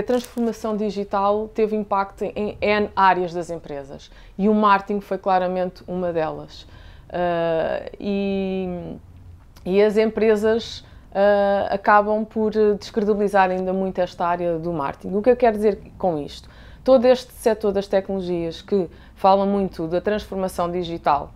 A transformação digital teve impacto em N áreas das empresas e o marketing foi claramente uma delas. Uh, e, e, as empresas uh, acabam por descredibilizar ainda muito esta área do marketing. O que eu quero dizer com isto? Todo este setor das tecnologias que fala muito da transformação digital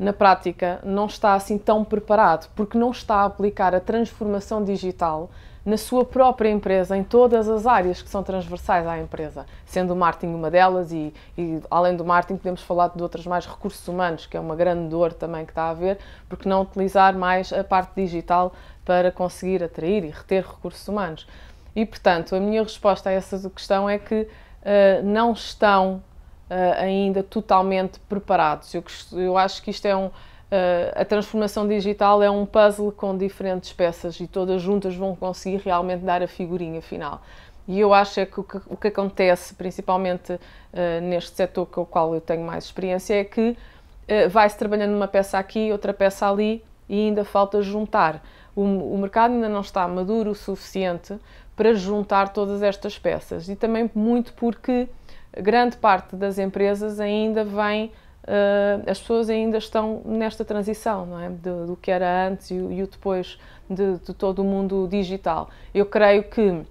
na prática não está assim tão preparado, porque não está a aplicar a transformação digital na sua própria empresa, em todas as áreas que são transversais à empresa, sendo o marketing uma delas e, e, além do marketing podemos falar de outras mais recursos humanos, que é uma grande dor também que está a haver, porque não utilizar mais a parte digital para conseguir atrair e reter recursos humanos. E portanto, a minha resposta a essa questão é que uh, não estão uh, ainda totalmente preparados. Eu, eu acho que isto é um eh, a transformação digital é um puzzle com diferentes peças e todas juntas vão conseguir realmente dar a figurinha final. E eu acho é que o, que o que, acontece, principalmente uh, neste setor com o qual eu tenho mais experiência, é que uh, vai-se trabalhando uma peça aqui, outra peça ali e ainda falta juntar. O, o mercado ainda não está maduro o suficiente para juntar todas estas peças e também muito porque grande parte das empresas ainda vem ah, as pessoas ainda estão nesta transição, não é? do que era antes e, e o depois de, de todo o mundo digital. Eu creio que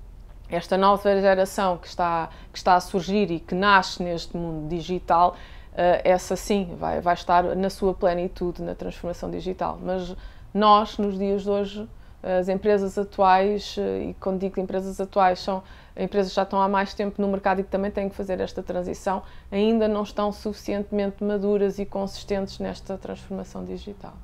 esta nova geração que está, que está a surgir e que nasce neste mundo digital, ah, essa sim vai, vai estar na sua plenitude na transformação digital. Mas nós, nos dias de hoje, as empresas atuais, eh, e quando digo empresas atuais, são empresas que já estão há mais tempo no mercado e que também têm que fazer esta transição, ainda não estão suficientemente maduras e consistentes nesta transformação digital.